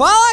Fala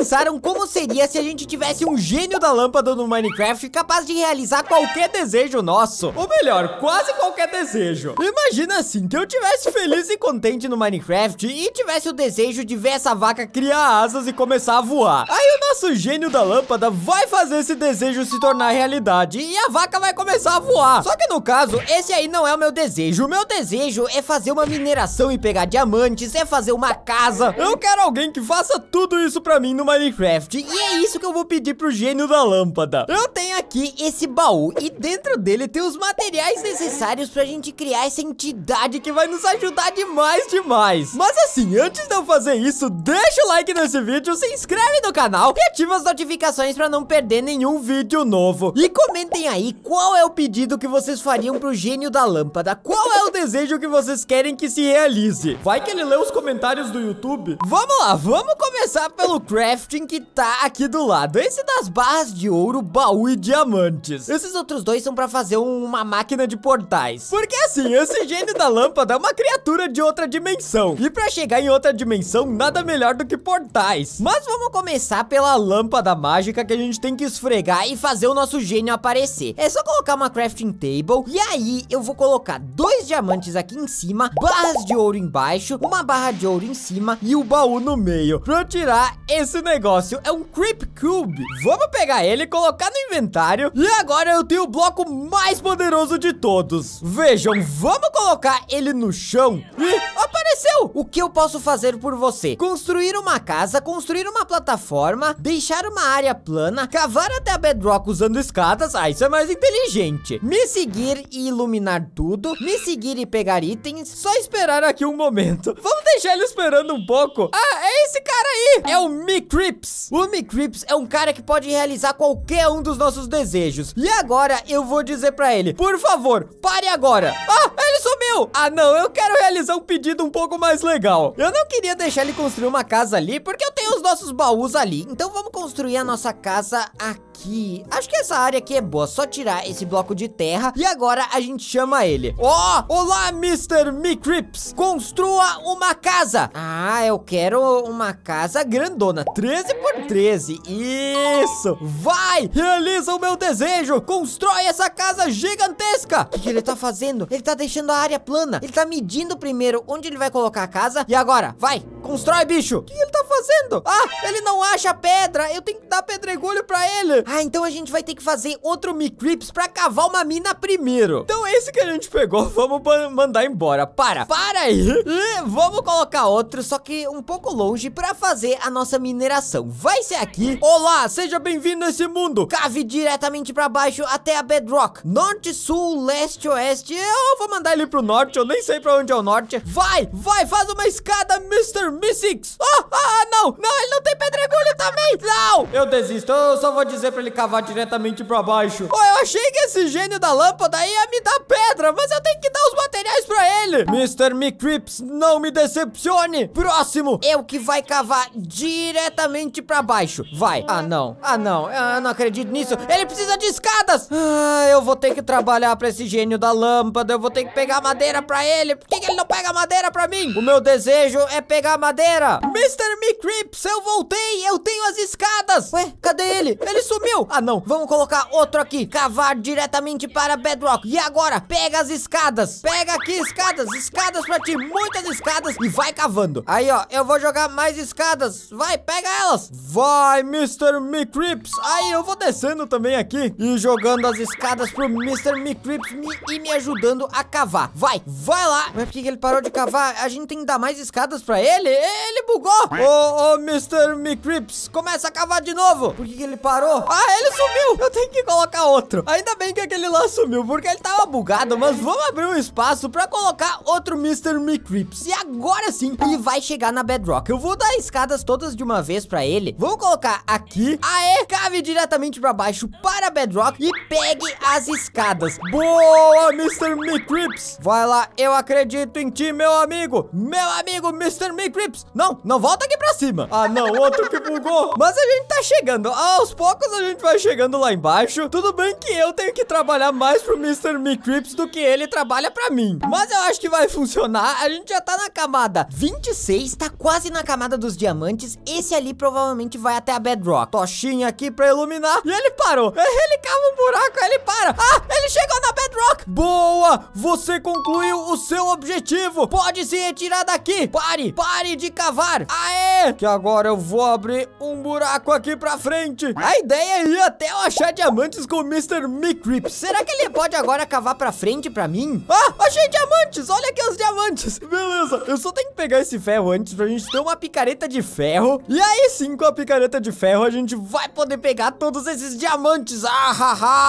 pensaram como seria se a gente tivesse um gênio da lâmpada no Minecraft capaz de realizar qualquer desejo nosso. Ou melhor, quase qualquer desejo. Imagina assim, que eu tivesse feliz e contente no Minecraft e tivesse o desejo de ver essa vaca criar asas e começar a voar. Aí o nosso gênio da lâmpada vai fazer esse desejo se tornar realidade e a vaca vai começar a voar. Só que no caso, esse aí não é o meu desejo. O meu desejo é fazer uma mineração e pegar diamantes, é fazer uma casa. Eu quero alguém que faça tudo isso pra mim no Minecraft. E é isso que eu vou pedir pro gênio da lâmpada. Eu tenho aqui esse baú e dentro dele tem os materiais necessários pra gente criar essa entidade que vai nos ajudar demais, demais. Mas assim, antes de eu fazer isso, deixa o like nesse vídeo, se inscreve no canal e ativa as notificações pra não perder nenhum vídeo novo. E comentem aí qual é o pedido que vocês fariam pro gênio da lâmpada. Qual é o desejo que vocês querem que se realize? Vai que ele lê os comentários do YouTube. Vamos lá, vamos começar pelo craft crafting que tá aqui do lado. Esse das barras de ouro, baú e diamantes. Esses outros dois são pra fazer um, uma máquina de portais. Porque assim, esse gênio da lâmpada é uma criatura de outra dimensão. E pra chegar em outra dimensão, nada melhor do que portais. Mas vamos começar pela lâmpada mágica que a gente tem que esfregar e fazer o nosso gênio aparecer. É só colocar uma crafting table e aí eu vou colocar dois diamantes aqui em cima, barras de ouro embaixo, uma barra de ouro em cima e o baú no meio pra tirar esse negócio negócio é um Creep Cube. Vamos pegar ele, colocar no inventário. E agora eu tenho o bloco mais poderoso de todos. Vejam, vamos colocar ele no chão. E apareceu! O que eu posso fazer por você? Construir uma casa, construir uma plataforma, deixar uma área plana, cavar até a bedrock usando escadas. Ah, isso é mais inteligente. Me seguir e iluminar tudo. Me seguir e pegar itens. Só esperar aqui um momento. Vamos deixar ele esperando um pouco. Ah, esse cara aí? É o Micrips. O Micrips é um cara que pode realizar qualquer um dos nossos desejos. E agora eu vou dizer pra ele, por favor, pare agora. Ah, ele sumiu. Ah, não, eu quero realizar um pedido um pouco mais legal. Eu não queria deixar ele construir uma casa ali, porque eu tenho os nossos baús ali. Então vamos construir a nossa casa aqui. Acho que essa área aqui é boa, só tirar esse bloco de terra. E agora a gente chama ele. Ó, oh, olá, Mr. Micrips. Construa uma casa. Ah, eu quero uma uma casa grandona, 13 por 13. Isso! Vai! Realiza o meu desejo! Constrói essa casa gigantesca! O que, que ele tá fazendo? Ele tá deixando a área plana. Ele tá medindo primeiro onde ele vai colocar a casa. E agora, vai! Constrói, bicho! O que, que ele tá fazendo? Ah, ele não acha pedra! Eu tenho que dar pedregulho pra ele! Ah, então a gente vai ter que fazer outro Micrips pra cavar uma mina primeiro. Então é esse que a gente pegou, vamos mandar embora. Para, para aí! E vamos colocar outro, só que um pouco longe hoje pra fazer a nossa mineração. Vai ser aqui. Olá, seja bem-vindo a esse mundo. Cave diretamente pra baixo até a bedrock. Norte, sul, leste, oeste. Eu vou mandar ele pro norte, eu nem sei pra onde é o norte. Vai, vai, faz uma escada, Mr. Mystics. Ah, ah, não, não, ele não tem pedregulho também. Não, eu desisto, eu só vou dizer pra ele cavar diretamente pra baixo. Oh, eu achei que esse gênio da lâmpada ia me dar pedra, mas eu tenho que dar os materiais pra ele. Mr. McCrips, não me decepcione. Próximo. Eu que vai vai cavar diretamente pra baixo. Vai. Ah, não. Ah, não. Ah, eu não acredito nisso. Ele precisa de escadas. Ah, eu vou ter que trabalhar pra esse gênio da lâmpada. Eu vou ter que pegar madeira pra ele. Por que, que ele não pega madeira pra mim? O meu desejo é pegar madeira. Mr. McCrips, eu voltei. Eu tenho as escadas. Ué, cadê ele? Ele sumiu. Ah, não. Vamos colocar outro aqui. Cavar diretamente para Bedrock. E agora, pega as escadas. Pega aqui escadas. Escadas pra ti. Muitas escadas. E vai cavando. Aí, ó. Eu vou jogar mais mais escadas. Vai, pega elas. Vai, Mr. McCrips. Aí eu vou descendo também aqui e jogando as escadas pro Mr. McCrips me, e me ajudando a cavar. Vai, vai lá. Mas por que ele parou de cavar? A gente tem que dar mais escadas pra ele? Ele bugou. Ô, ô, Mr. McCrips, começa a cavar de novo. Por que, que ele parou? Ah, ele sumiu. Eu tenho que colocar outro. Ainda bem que aquele lá sumiu, porque ele tava bugado. Mas vamos abrir um espaço pra colocar outro Mr. McCrips. E agora sim, ele vai chegar na Bedrock. Eu vou dar escadas todas de uma vez pra ele. Vou colocar aqui. Aê, cave diretamente pra baixo para Bedrock e pegue as escadas. Boa, Mr. McCrips. Vai lá, eu acredito em ti, meu amigo. Meu amigo, Mr. McCrips. Não, não volta aqui pra cima. Ah, não, outro que bugou. Mas a gente tá chegando. Aos poucos a gente vai chegando lá embaixo. Tudo bem que eu tenho que trabalhar mais pro Mr. McCrips do que ele trabalha pra mim. Mas eu acho que vai funcionar. A gente já tá na camada 26, tá quase na camada Jornada dos Diamantes, esse ali provavelmente vai até a Bedrock. Tochinha aqui pra iluminar. E ele parou. É, ele cava um buraco, ele para. Ah, ele chegou na Bedrock. Boa, você concluiu o seu objetivo. Pode se retirar daqui. Pare, pare de cavar. Aê, que agora eu vou abrir um buraco aqui pra frente. A ideia é ir até eu achar diamantes com o Mr. Micrip. Será que ele pode agora cavar pra frente pra mim? Ah, achei diamantes. Olha aqui os diamantes. Beleza, eu só tenho que pegar esse ferro antes pra gente ter uma pequena picareta de ferro. E aí sim, com a picareta de ferro, a gente vai poder pegar todos esses diamantes. Ah,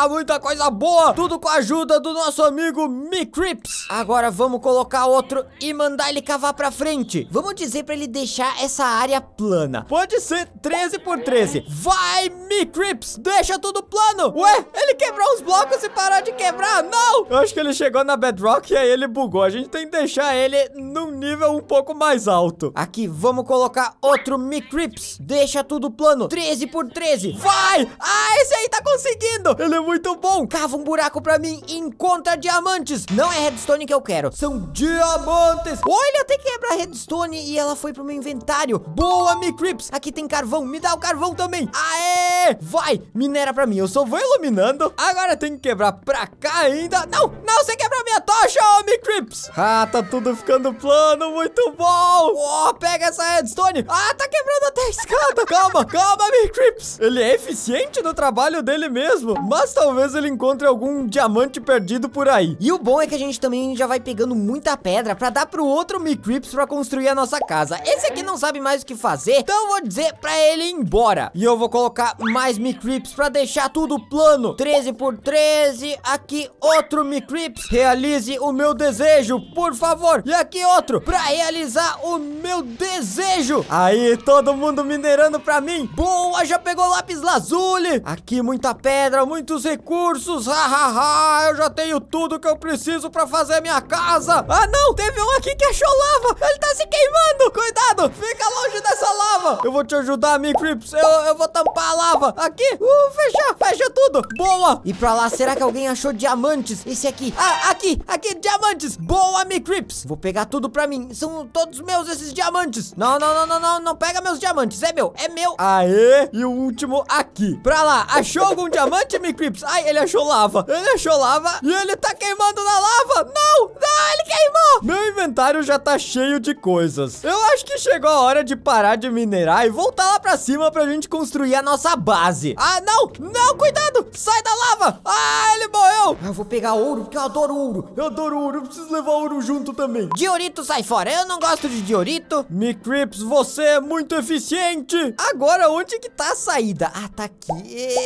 haha, muita coisa boa. Tudo com a ajuda do nosso amigo Micrips. Agora vamos colocar outro e mandar ele cavar pra frente. Vamos dizer pra ele deixar essa área plana. Pode ser 13 por 13. Vai, Micrips, deixa tudo plano. Ué, ele quebrou os blocos e parou de quebrar. Não! Eu acho que ele chegou na Bedrock e aí ele bugou. A gente tem que deixar ele num nível um pouco mais alto. Aqui, vamos colocar outro Micrips. Deixa tudo plano. 13 por 13. Vai! Ah, esse aí tá conseguindo. Ele é muito bom. Cava um buraco pra mim encontra diamantes. Não é redstone que eu quero. São diamantes. Olha, até quebra a redstone e ela foi pro meu inventário. Boa, Micrips. Aqui tem carvão. Me dá o carvão também. Aê! Vai! Minera pra mim. Eu só vou iluminando. Agora tem que quebrar pra cá ainda. Não! Não, você a minha tocha, ô Micrips. Ah, tá tudo ficando plano. Muito bom. Ó, oh, pega essa redstone redstone. Ah, tá quebrando até a escada. Calma, calma, amigo Ele é eficiente no trabalho dele mesmo, mas talvez ele encontre algum diamante perdido por aí. E o bom é que a gente também já vai pegando muita pedra pra dar pro outro Micrips pra construir a nossa casa. Esse aqui não sabe mais o que fazer, então vou dizer pra ele ir embora. E eu vou colocar mais Micrips pra deixar tudo plano. 13 por 13, aqui outro Micrips. Realize o meu desejo, por favor. E aqui outro, pra realizar o meu desejo beijo. Aí, todo mundo minerando pra mim. Boa, já pegou lápis lazuli. Aqui, muita pedra, muitos recursos. Ha, ha, ha. Eu já tenho tudo que eu preciso pra fazer minha casa. Ah, não. Teve um aqui que achou lava. Ele tá se queimando. Cuidado, fica longe dessa lava. Eu vou te ajudar, Mikrips! Eu, eu vou tampar lava. Aqui, uh, fechar, fecha tudo. Boa. E pra lá, será que alguém achou diamantes? Esse aqui. Ah, aqui, aqui, diamantes. Boa, me creeps. Vou pegar tudo pra mim. São todos meus esses diamantes. Não, não, não, não, não, não pega meus diamantes. É meu, é meu. Aê, e o último aqui. Pra lá, achou algum diamante, me creeps? Ai, ele achou lava. Ele achou lava e ele tá queimando na lava. Não, não, ele queimou. Meu inventário já tá cheio de coisas. Eu acho que chegou a hora de parar de minerar e voltar lá pra cima pra gente construir a nossa base. Ah, não! Não, cuidado! Sai da lava! Ah, ele morreu! eu vou pegar ouro porque eu adoro ouro. Eu adoro ouro, eu preciso levar ouro junto também. Diorito, sai fora. Eu não gosto de diorito. Me Crips, você é muito eficiente. Agora, onde que tá a saída? Ah, tá aqui.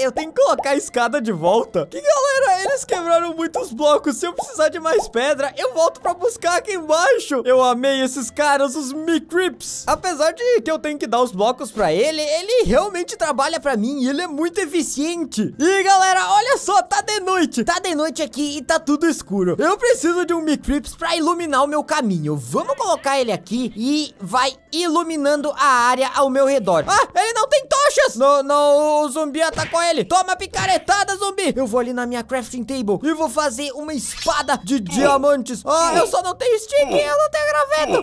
Eu tenho que colocar a escada de volta. Que galera, eles quebraram muitos blocos. Se eu precisar de mais pedra, eu volto pra buscar aqui embaixo. Eu amei esses caras, os Me Crips. Apesar de que eu tenho que dar os blocos pra ele, ele realmente trabalha pra mim mim e ele é muito eficiente. E galera, olha só, tá de noite. Tá de noite aqui e tá tudo escuro. Eu preciso de um Micrips pra iluminar o meu caminho. Vamos colocar ele aqui e vai iluminando a área ao meu redor. Ah, ele não tem tochas. Não, não, o zumbi atacou ele. Toma picaretada, zumbi. Eu vou ali na minha crafting table e vou fazer uma espada de diamantes. Ah, eu só não tenho stick e eu não tenho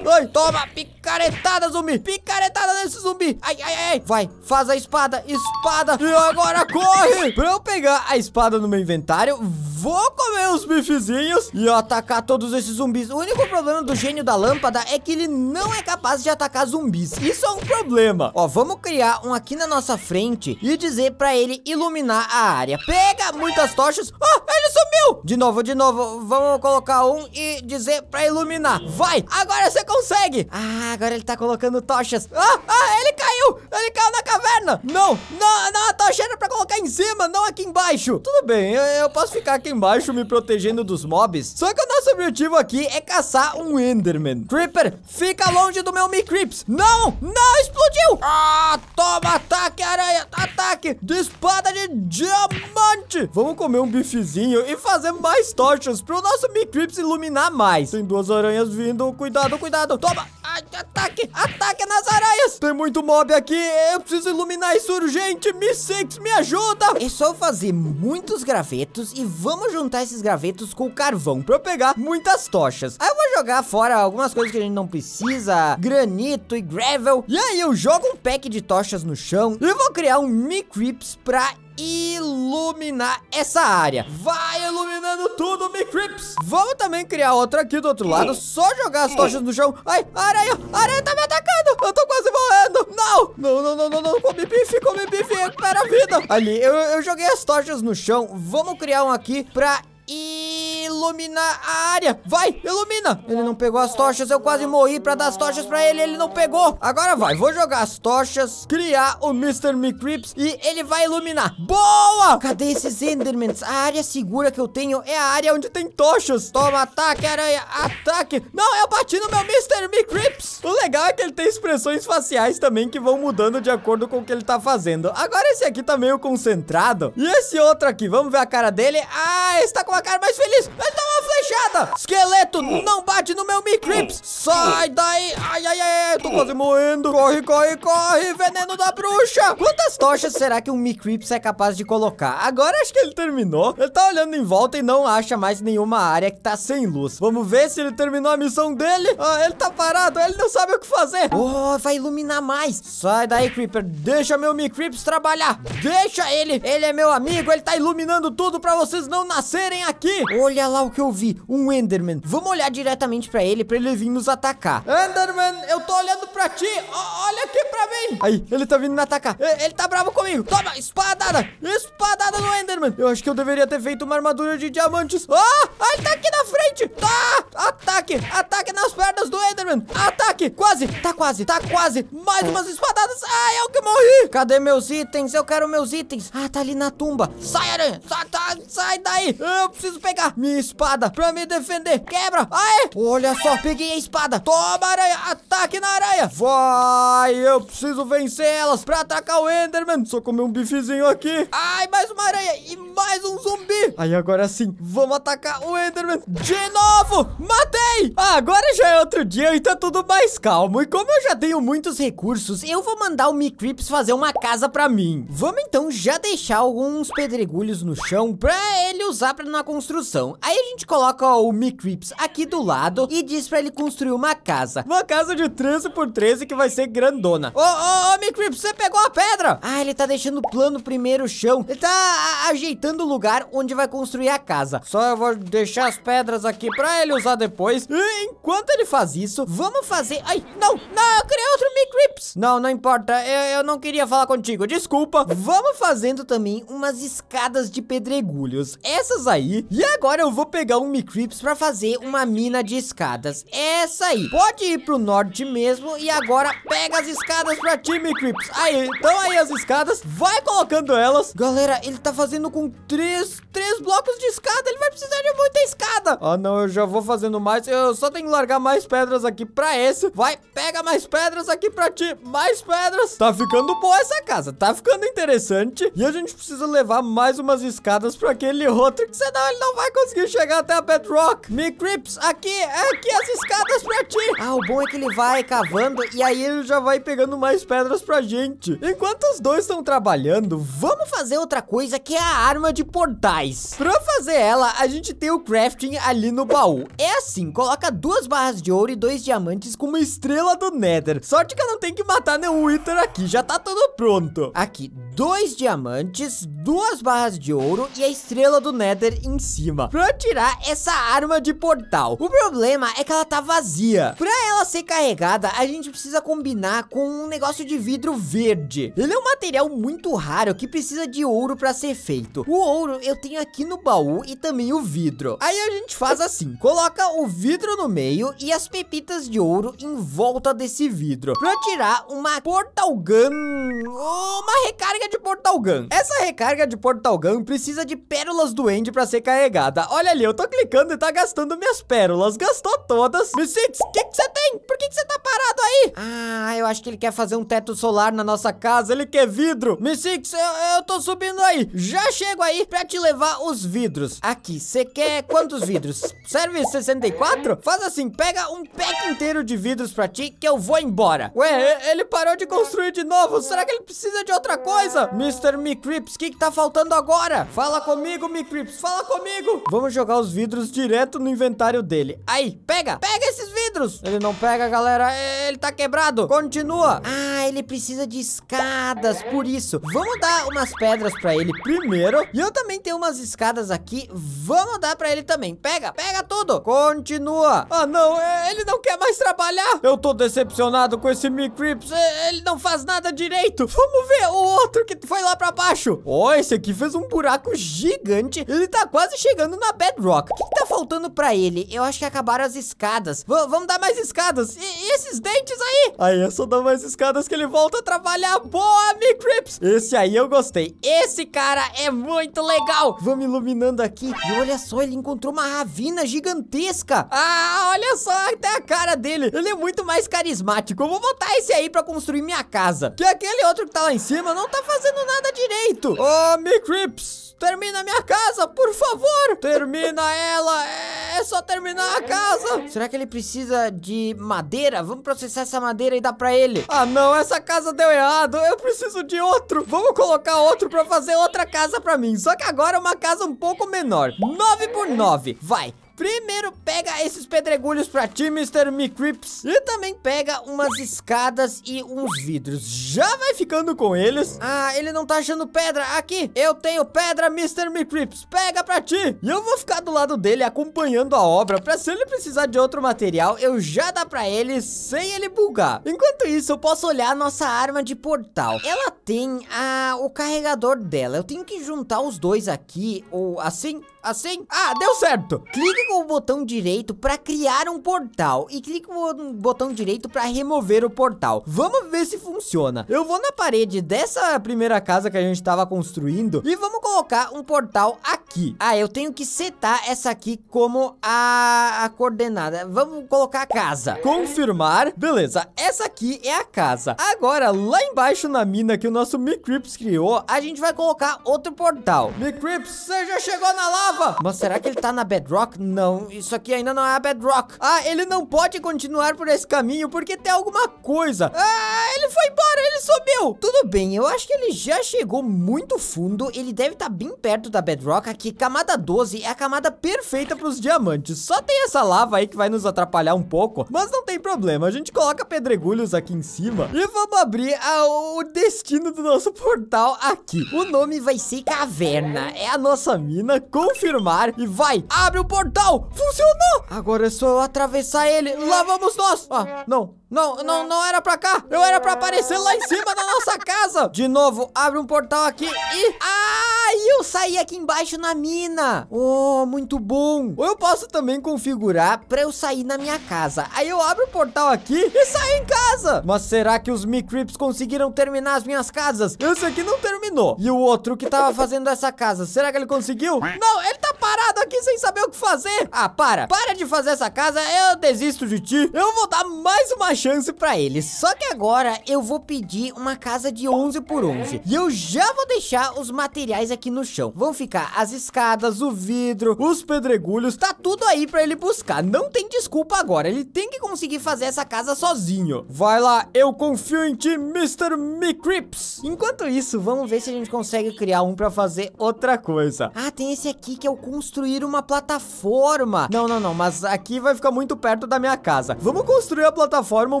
graveto. Ai, toma picaretada, zumbi. Picaretada nesse zumbi. Ai, ai, ai. Vai, faz a espada. Espada espada. E agora corre! Pra eu pegar a espada no meu inventário, vou comer os bifezinhos e atacar todos esses zumbis. O único problema do gênio da lâmpada é que ele não é capaz de atacar zumbis. Isso é um problema. Ó, vamos criar um aqui na nossa frente e dizer pra ele iluminar a área. Pega muitas tochas. Ah, oh, ele sumiu! De novo, de novo. Vamos colocar um e dizer pra iluminar. Vai! Agora você consegue! Ah, agora ele tá colocando tochas. Ah, ah, ele caiu! Ele caiu na caverna! Não, não, não, a tocha era pra colocar em cima, não aqui embaixo. Tudo bem, eu, eu posso ficar aqui embaixo me protegendo dos mobs. Só que o nosso objetivo aqui é caçar um Enderman. Creeper, fica longe do meu Mi Creeps. Não, não explodiu. Ah, toma ataque, aranha. Ataque de espada de diamante. Vamos comer um bifezinho e fazer mais tochas para o nosso Mi Creeps iluminar mais. Tem duas aranhas vindo. Cuidado, cuidado. Toma. Ai, ataque, ataque nas aranhas. Tem muito mob aqui. Eu preciso iluminar isso urgente. Mi Six, me ajuda. É só fazer muitos gravetos e vamos vamos juntar esses gravetos com carvão pra eu pegar muitas tochas. Aí eu vou jogar fora algumas coisas que a gente não precisa, granito e gravel. E aí eu jogo um pack de tochas no chão e vou criar um micreeps pra iluminar essa área. Vai iluminando tudo, me creeps. Vamos também criar outra aqui do outro lado. Só jogar as tochas no chão. Ai, aranha, aranha tá me atacando. Eu tô quase morrendo. Não, não, não, não, não, não. Come bife, come bife, recupera a vida. Ali, eu, eu joguei as tochas no chão. Vamos criar um aqui pra iluminar a área. Vai, ilumina. Ele não pegou as tochas, eu quase morri pra dar as tochas pra ele, ele não pegou. Agora vai, vou jogar as tochas, criar o Mr. McCreeps e ele vai iluminar. Boa! Cadê esses Endermans? A área segura que eu tenho é a área onde tem tochas. Toma, ataque, aranha, ataque. Não, eu bati no meu Mr. McCreeps. O legal é que ele tem expressões faciais também que vão mudando de acordo com o que ele tá fazendo. Agora esse aqui tá meio concentrado. E esse outro aqui, vamos ver a cara dele. Ah, está com com a cara mais feliz. Ele dá uma flechada. Esqueleto, não bate no meu Micrips. Sai daí. Ai, ai, ai, tô quase morrendo. Corre, corre, corre. Veneno da bruxa. Quantas tochas será que um Micrips é capaz de colocar? Agora acho que ele terminou. Ele tá olhando em volta e não acha mais nenhuma área que tá sem luz. Vamos ver se ele terminou a missão dele. Ah, ele tá parado. Ele não sabe o que fazer. Oh, vai iluminar mais. Sai daí, Creeper. Deixa meu Micrips trabalhar. Deixa ele. Ele é meu amigo. Ele tá iluminando tudo pra vocês não nascerem aqui. Olha lá o que eu vi, um Enderman. Vamos olhar diretamente pra ele, pra ele vir nos atacar. Enderman, eu tô olhando pra ti. O olha aqui pra mim. Aí, ele tá vindo me atacar. Ele, ele tá bravo comigo. Toma, espadada. Espadada no Enderman. Eu acho que eu deveria ter feito uma armadura de diamantes. Ah, oh, ele tá aqui na frente. Tá, ataque, ataque nas pernas do Enderman. Ataque, quase, tá quase, tá quase. Mais umas espadadas. Ah, eu que morri. Cadê meus itens? Eu quero meus itens. Ah, tá ali na tumba. Sai, aranha. Sai, tá, sai daí. Eu preciso pegar minha espada pra me defender. Quebra. Aê. Olha só, peguei a espada. Toma, aranha. Ataque na aranha. Vai. Eu preciso vencer elas pra atacar o Enderman. Só comer um bifezinho aqui. Ai, mais uma aranha. E mais um zumbi. Aí, agora sim. Vamos atacar o Enderman de novo. Matei. Ah, agora já é outro dia e tá tudo mais calmo. E como eu já tenho muitos recursos, eu vou mandar o Micrips fazer uma casa pra mim. Vamos então já deixar alguns pedregulhos no chão pra ele usar pra não construção. Aí a gente coloca ó, o Micrips aqui do lado e diz pra ele construir uma casa. Uma casa de 13 por 13 que vai ser grandona. Ô, ô, ô, Micrips, você pegou a pedra? Ah, ele tá deixando plano primeiro chão. Ele tá ajeitando o lugar onde vai construir a casa. Só eu vou deixar as pedras aqui pra ele usar depois. E enquanto ele faz isso, vamos fazer... Ai, não, não, eu queria outro Micrips. Não, não importa, eu, eu não queria falar contigo, desculpa. Vamos fazendo também umas escadas de pedregulhos. Essas aí aí. E agora eu vou pegar um Micrips pra fazer uma mina de escadas. Essa aí. Pode ir pro norte mesmo e agora pega as escadas pra ti, Micrips. Aí, então aí as escadas. Vai colocando elas. Galera, ele tá fazendo com três, três blocos de escada. Ele vai precisar de muita escada. Ah, não, eu já vou fazendo mais. Eu só tenho que largar mais pedras aqui pra esse. Vai, pega mais pedras aqui pra ti. Mais pedras. Tá ficando boa essa casa. Tá ficando interessante. E a gente precisa levar mais umas escadas pra aquele outro que você dá não, ele não vai conseguir chegar até a Bedrock. Me Creeps, aqui, aqui as escadas pra ti. Ah, o bom é que ele vai cavando e aí ele já vai pegando mais pedras pra gente. Enquanto os dois estão trabalhando, vamos fazer outra coisa que é a arma de portais. Pra fazer ela, a gente tem o crafting ali no baú. É assim, coloca duas barras de ouro e dois diamantes com uma estrela do Nether. Sorte que eu não tenho que matar nenhum Wither aqui, já tá tudo pronto. Aqui, dois diamantes, duas barras de ouro e a estrela do Nether em em cima pra tirar essa arma de portal. O problema é que ela tá vazia. Pra ela ser carregada, a gente precisa combinar com um negócio de vidro verde. Ele é um material muito raro que precisa de ouro pra ser feito. O ouro eu tenho aqui no baú e também o vidro. Aí a gente faz assim, coloca o vidro no meio e as pepitas de ouro em volta desse vidro pra tirar uma portal gun, uma recarga de portal gun. Essa recarga de portal gun precisa de pérolas do End pra ser recarregada. Olha ali, eu tô clicando e tá gastando minhas pérolas. Gastou todas. Missix, o que você tem? Por que você tá parado aí? Ah, eu acho que ele quer fazer um teto solar na nossa casa. Ele quer vidro. Missix, eu, eu tô subindo aí. Já chego aí pra te levar os vidros. Aqui, você quer quantos vidros? Serve 64? Faz assim, pega um pack inteiro de vidros pra ti que eu vou embora. Ué, ele parou de construir de novo. Será que ele precisa de outra coisa? Mr. Micrips, o que que tá faltando agora? Fala comigo, Micrips. Fala comigo comigo. Vamos jogar os vidros direto no inventário dele. Aí, pega, pega esses vidros. Ele não pega, galera. Ele tá quebrado. Continua. Ah, ele precisa de escadas, por isso. Vamos dar umas pedras pra ele primeiro. E eu também tenho umas escadas aqui. Vamos dar pra ele também. Pega, pega tudo. Continua. Ah, não, é, ele não quer mais trabalhar. Eu tô decepcionado com esse Micrips. É, ele não faz nada direito. Vamos ver o outro que foi lá pra baixo. Ó, oh, esse aqui fez um buraco gigante. Ele tá quase chegando na Bedrock. O que, que tá faltando pra ele? Eu acho que acabaram as escadas. V vamos dar mais escadas. E, e, esses dentes aí? Aí é só dar mais escadas que ele volta a trabalhar. Boa, me Crips. Esse aí eu gostei. Esse cara é muito legal. Vamos iluminando aqui. E olha só, ele encontrou uma ravina gigantesca. Ah, olha só até a cara dele. Ele é muito mais carismático. Eu vou botar esse aí pra construir minha casa. Que aquele outro que tá lá em cima não tá fazendo nada direito. Ô, oh, me Crips. Termina a minha casa, por favor! Termina ela! É, é só terminar a casa! Será que ele precisa de madeira? Vamos processar essa madeira e dar pra ele. Ah, não, essa casa deu errado. Eu preciso de outro. Vamos colocar outro pra fazer outra casa pra mim. Só que agora é uma casa um pouco menor. 9 por 9. Vai, Primeiro pega esses pedregulhos pra ti, Mr. Micrips. E também pega umas escadas e uns vidros. Já vai ficando com eles. Ah, ele não tá achando pedra. Aqui, eu tenho pedra, Mr. Micrips. Pega pra ti. E eu vou ficar do lado dele acompanhando a obra pra se ele precisar de outro material, eu já dá pra ele sem ele bugar. Enquanto isso, eu posso olhar a nossa arma de portal. Ela tem a, o carregador dela. Eu tenho que juntar os dois aqui, ou assim, assim. Ah, deu certo. Clique clica o botão direito para criar um portal e clica o botão direito para remover o portal. Vamos ver se funciona. Eu vou na parede dessa primeira casa que a gente estava construindo e vamos colocar um portal aqui. Ah, eu tenho que setar essa aqui como a, a coordenada. Vamos colocar a casa. Confirmar. Beleza, essa aqui é a casa. Agora, lá embaixo na mina que o nosso Micrips criou, a gente vai colocar outro portal. Micrips, você já chegou na lava! Mas será que ele tá na bedrock? não, isso aqui ainda não é a Bedrock. Ah, ele não pode continuar por esse caminho porque tem alguma coisa. Ah, ele foi embora, ele só meu, tudo bem, eu acho que ele já chegou muito fundo, ele deve estar tá bem perto da Bedrock aqui, camada 12 é a camada perfeita para os diamantes, só tem essa lava aí que vai nos atrapalhar um pouco, mas não tem problema, a gente coloca pedregulhos aqui em cima e vamos abrir a, o destino do nosso portal aqui. O nome vai ser Caverna, é a nossa mina, confirmar e vai, abre o portal, funcionou! Agora é só eu atravessar ele, lá vamos nós! Ah, não, não, não, é. não era pra cá. Eu era pra aparecer lá em cima da nossa casa. De novo, abre um portal aqui e... Ah, eu saí aqui embaixo na mina. Oh, muito bom. Ou eu posso também configurar pra eu sair na minha casa. Aí eu abro o portal aqui e saio em casa. Mas será que os Micrips conseguiram terminar as minhas casas? Esse aqui não terminou. E o outro que tava fazendo essa casa, será que ele conseguiu? Não, ele tá parado aqui sem saber o que fazer. Ah, para. Para de fazer essa casa, eu desisto de ti. Eu vou dar mais uma chance pra eles. Só que agora eu vou pedir uma casa de 11 por 11. E eu já vou deixar os materiais aqui no chão. Vão ficar as escadas, o vidro, os pedregulhos, tá tudo aí pra ele buscar. Não tem desculpa agora, ele tem que conseguir fazer essa casa sozinho. Vai lá, eu confio em ti, Mr. McCrips. Enquanto isso, vamos ver se a gente consegue criar um pra fazer outra coisa. Ah, tem esse aqui que é o construir uma plataforma. Não, não, não, mas aqui vai ficar muito perto da minha casa. Vamos construir a plataforma um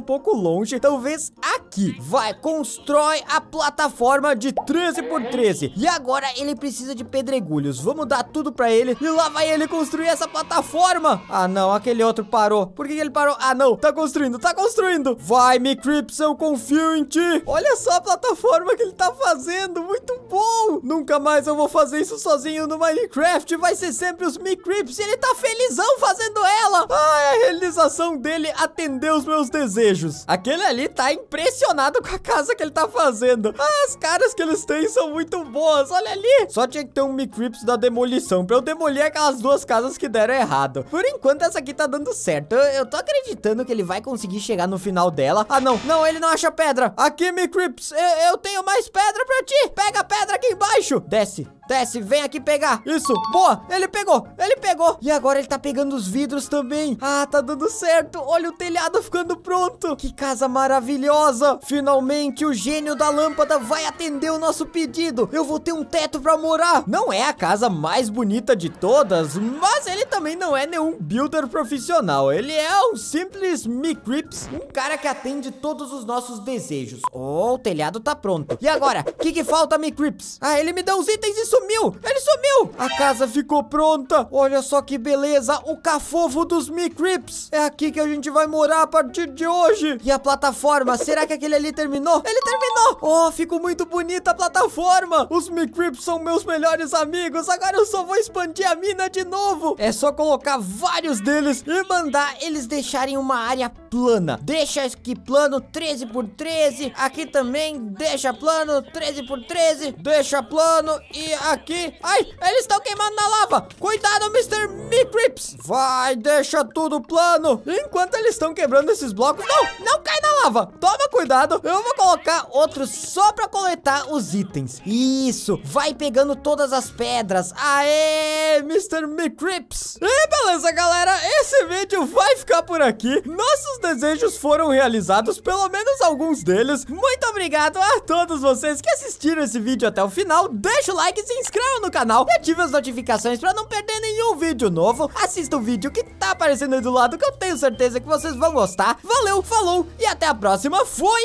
pouco longe, talvez aqui. Vai, constrói a plataforma de 13 por 13. E agora ele precisa de pedregulhos. Vamos dar tudo pra ele e lá vai ele construir essa plataforma. Ah, não, aquele outro parou. Por que ele parou? Ah, não, tá construindo, tá construindo. Vai, me Crips, eu confio em ti. Olha só a plataforma que ele tá fazendo, muito bom. Nunca mais eu vou fazer isso sozinho no Minecraft, vai ser aparece sempre os MiCrips e ele tá felizão fazendo ela. Ai, a realização dele atendeu os meus desejos. Aquele ali tá impressionado com a casa que ele tá fazendo. Ah, as caras que eles têm são muito boas, olha ali. Só tinha que ter um MiCrips da demolição pra eu demolir aquelas duas casas que deram errado. Por enquanto essa aqui tá dando certo. Eu, eu tô acreditando que ele vai conseguir chegar no final dela. Ah, não, não, ele não acha pedra. Aqui, MiCrips, eu, eu tenho mais pedra pra ti. Pega a pedra aqui embaixo. Desce, desce, vem aqui pegar. Isso, boa ele pegou, ele pegou. E agora ele tá pegando os vidros também. Ah, tá dando certo. Olha o telhado ficando pronto. Que casa maravilhosa. Finalmente o gênio da lâmpada vai atender o nosso pedido. Eu vou ter um teto pra morar. Não é a casa mais bonita de todas, mas ele também não é nenhum builder profissional. Ele é um simples Micrips, um cara que atende todos os nossos desejos. Oh, o telhado tá pronto. E agora? O que, que falta, Micrips? Ah, ele me deu os itens e sumiu. Ele sumiu. A casa ficou pronta. Olha só que beleza. O cafofo dos Micrips. É aqui que a gente vai morar a partir de hoje. E a plataforma? Será que aquele ali terminou? Ele terminou. Oh, ficou muito bonita a plataforma. Os Micrips são meus melhores amigos. Agora eu só vou expandir a mina de novo. É só colocar vários deles e mandar eles deixarem uma área plana. Deixa aqui plano 13 por 13. Aqui também deixa plano 13 por 13. Deixa plano. E aqui... Ai, eles estão queimando na lava. Cuidado, Mr. Micrips! Vai, deixa tudo plano! Enquanto eles estão quebrando esses blocos... Não, não cai na lava! Toma cuidado! Eu vou colocar outro só pra coletar os itens. Isso! Vai pegando todas as pedras. Aê, Mr. Micrips! E beleza, galera! Esse vídeo vai ficar por aqui. Nossos desejos foram realizados, pelo menos alguns deles. Muito obrigado a todos vocês que assistiram esse vídeo até o final. Deixa o like, se inscreva no canal e ative as notificações pra não perder nenhum vídeo novo, assista o vídeo que tá aparecendo aí do lado que eu tenho certeza que vocês vão gostar. Valeu, falou e até a próxima. Fui!